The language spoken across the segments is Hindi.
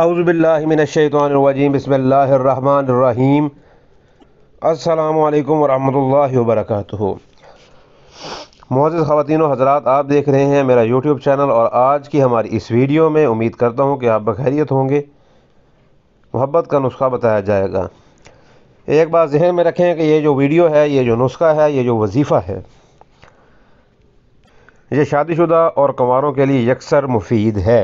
आउज़बिल्लिमिनशैतवानरजीम बसमीम अल्लाम वरहमल वर्क मोज़ ख़वान हज़रा आप देख रहे हैं मेरा यूट्यूब चैनल और आज की हमारी इस वीडियो में उम्मीद करता हूँ कि आप बखैरियत होंगे मोहब्बत का नुस्खा बताया जाएगा एक बार जहन में रखें कि ये जो वीडियो है ये जो नुस्खा है ये जो वजीफ़ा है ये शादीशुदा और कंवारों के लिए यकसर मुफीद है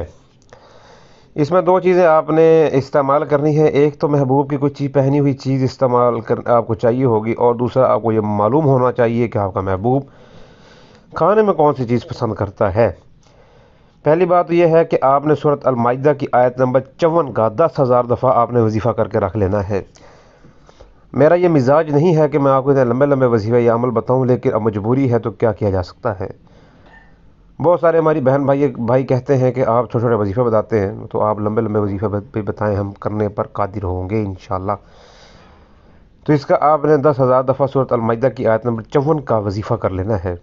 इसमें दो चीज़ें आपने इस्तेमाल करनी है एक तो महबूब की कोई चीज़ पहनी हुई चीज़ इस्तेमाल कर आपको चाहिए होगी और दूसरा आपको ये मालूम होना चाहिए कि आपका महबूब खाने में कौन सी चीज़ पसंद करता है पहली बात तो यह है कि आपने सूरत अलमायदा की आयत नंबर चौवन का दस हज़ार दफ़ा आपने वजीफ़ा करके रख लेना है मेरा ये मिजाज नहीं है कि मैं आपको इतने लंबे लंबे वजीफ़े या अमल बताऊँ लेकिन अब मजबूरी है तो क्या किया जा सकता है बहुत सारे हमारी बहन भाई भाई कहते हैं कि आप छोटे छोटे वजीफ़े बताते हैं तो आप लंबे लंबे वजीफ़े भी बताएं हम करने पर कादिर होंगे इन तो इसका आपने दस हज़ार दफ़ा सूरत अलमदा की आयत नंबर चौवन का वजीफ़ा कर लेना है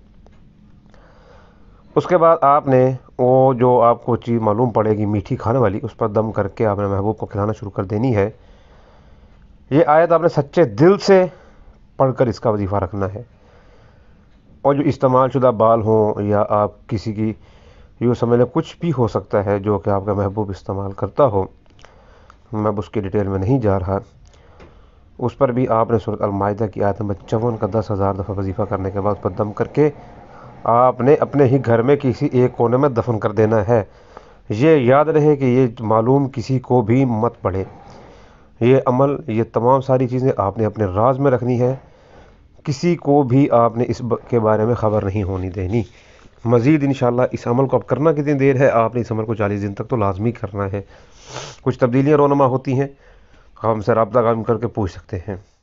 उसके बाद आपने वो जो आपको चीज़ मालूम पड़ेगी मीठी खाने वाली उस पर दम करके आपने महबूब को खिलाना शुरू कर देनी है ये आयत आपने सच्चे दिल से पढ़कर इसका वजीफ़ा रखना है और जो इस्तेमाल शुदा बाल हों या आप किसी की यूँ समझ लें कुछ भी हो सकता है जो कि आपका महबूब इस्तेमाल करता हो मैं उसकी डिटेल में नहीं जा रहा उस पर भी आपने सूरत अलमायदा की आयत नंबर चौवन का दस हज़ार दफ़ा वजीफ़ा करने के बाद उस पर दम करके आपने अपने ही घर में किसी एक कोने में दफन कर देना है ये याद रहे कि ये मालूम किसी को भी मत पड़े ये अमल ये तमाम सारी चीज़ें आपने अपने राज में रखनी है किसी को भी आपने इस के बारे में ख़बर नहीं होनी देनी मज़ीद इन इस अमल को अब करना कितनी देर है आपने इस अमल को चालीस दिन तक तो लाजमी करना है कुछ तब्दीलियाँ रोनमा होती हैं हम से रबा कम करके पूछ सकते हैं